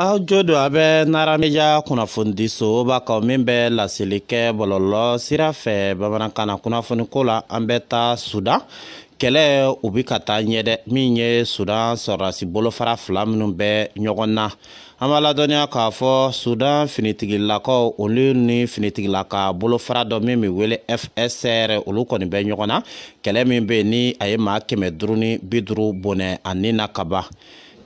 aw jo don a bɛ narameja kunnafonidisoba kan min bɛ laseli kɛ bɔlɔlɔ sira fɛ bamanankan na kunnafoniko la an bɛ taa sudan kɛlɛ u bi ka taa ɲɛ dɛ min ye sudan sɔrɔlasi bolofara fila minnu bɛ ɲɔgɔn na an b'a ladɔnniya k'a fɔ sudan finitigilakaw olu ni finitigilaka bolofara dɔ min bɛ wele fsr olu kɔni bɛ ɲɔgɔn na kɛlɛ min bɛ yen ni a ye maa kɛmɛ duuru ni bi duuru bɔnɛ ani na ka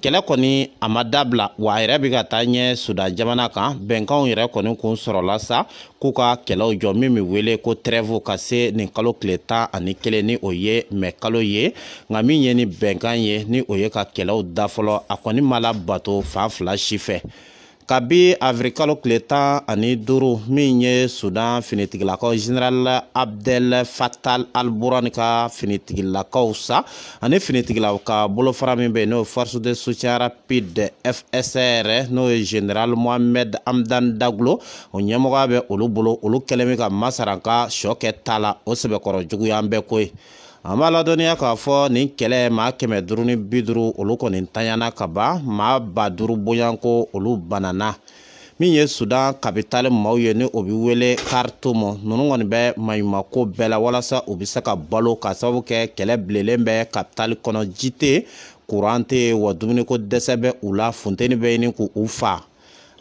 kɛlɛ kɔni a ma dabila wa a yɛrɛ bɛ ka taa ɲɛ sudan jamana kan bɛnkanw yɛrɛ kɔni kun sɔrɔla sa k'u ka kɛlɛw jɔ min bɛ wele ko trɛve ka se nin kalo tile tan ani kelen ni o ye mɛ kalo ye nka min ye nin bɛnkan ye ni o ye ka kɛlɛw da fɔlɔ a kɔni ma labato fan fila si fɛ kabi avirikalo tile tan ani duuru min ye sudan finitigilakaw general abdel fatal alburani ka finitigilakaw sa ani finitigilaw ka bolofara min bɛ yen n'o ye force de soutien rapide fsr n'o ye general mohamed amdan dagulo o ɲɛmɔgɔya bɛ olu bolo olu kɛlen min ka masara ka sɔ kɛ ta la o sɛbɛkɔrɔ juguya an bɛɛ ko ye an b'a ladɔnniya k'a fɔ nin kɛlɛ maa kɛmɛ duuru ni bi duuru olu kɔni tanyana ka ban maa ba duuru boyanko olu banana min ye sudan kabitali maaw ye ni o bɛ wele karitomo ninnu kɔni bɛ maɲumako bɛɛ la walasa u bɛ se ka balo ka sababu kɛ kɛlɛ bilenlen bɛ kabitali kɔnɔ ji tɛ kuran tɛ yen wa dumuniko dɛsɛ bɛ u la funteni bɛ ɲini k'u fa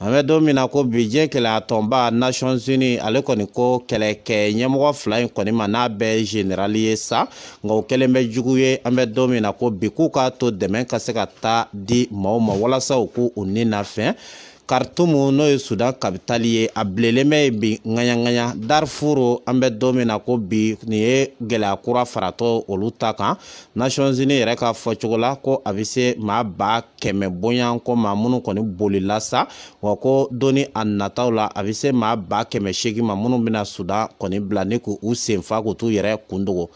an bɛ don min na ko bi diɲɛ kɛlɛya tɔnba nations unis ale kɔni ko kɛlɛkɛ ɲɛmɔgɔ fila in kɔni ma n'a bɛɛ generali ye sa nka o kɛlen bɛ jugu ye an bɛ don min na ko bi k'u k'a to dɛmɛ ka se ka taa di maaw ma walasa u k'u ni nafɛn karitumu n'o ye sudan kabitali ye a bilenlen bɛ bi ŋayaŋaya darifuru an bɛ don min na ko bi nin ye gɛlɛya kura faratɔ olu ta kan nations unis yɛrɛ ka fɔcogo la ko a bɛ se maa ba kɛmɛ bonya ko ma minnu kɔni bolila sa wa ko don ni a nataw la a bɛ se maa ba kɛmɛ seegin ma minnu bɛna sudan kɔni bila ni k'u senfa k'u t'u yɛrɛ kun dogo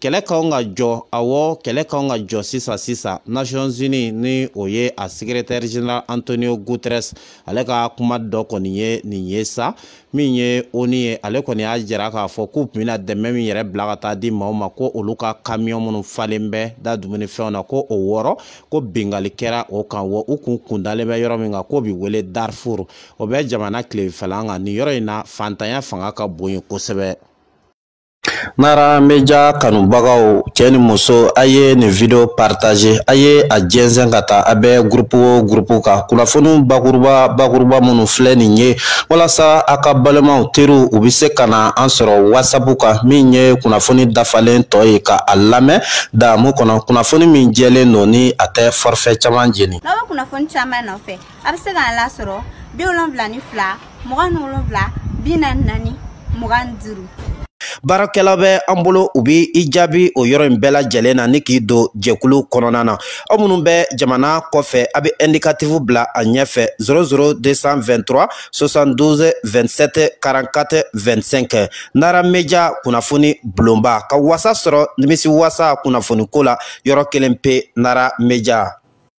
kɛlɛ kan ka jɔ awɔ kɛlɛ kan ka jɔ sisan sisan nations unis ni o ye a secrétaire général antonio guterres ale ka kuma dɔ kɔni ye nin ye sa min ye oni ye ale kɔni y'a jira k'a fɔ k'u tun bɛna dɛmɛ min yɛrɛ bila ka taa di maaw ma ko olu ka kamiyɔn minnu falen bɛ da dumunifɛnw na ko o wɔɔrɔ ko bingali kɛra o kan wa u kun kundalen bɛ yɔrɔ min kan k'o bɛ wele darfur o bɛ jamana tilefɛla kan nin yɔrɔ in na fantanya fanga ka bon yen kosɛbɛ Nara meja kanubagaw cɛ ni muso a ye nin video partage a ye a jɛnsɛn ka ta a bɛ groupe o groupe ka kunnafoni bakuruba bakuruba minnu filɛ nin ye walasa a ka balimaw teriw u be se ka na an sɔrɔ WhatsApp kan min ye kunnafoni dafalen tɔ ye ka a lamɛn damu kɔnɔ kunnafoni min jɛlen don ni a tɛ forfait caman jeni. mugan duuru. baarakɛla bɛ an bolo u b' i jaabi o yɔrɔ in bɛɛ lajɛlen na ni k'i don jɛkulu kɔnɔna na aw minnu bɛ jamana kɔfɛ a bɛ indicatifu bila a ɲɛfɛ 00223 72 27 44 25 nara meja kunnafoni bulonba ka wasa sɔrɔ nimisi wasa kunnafoniko la yɔrɔ kelen pe nara meja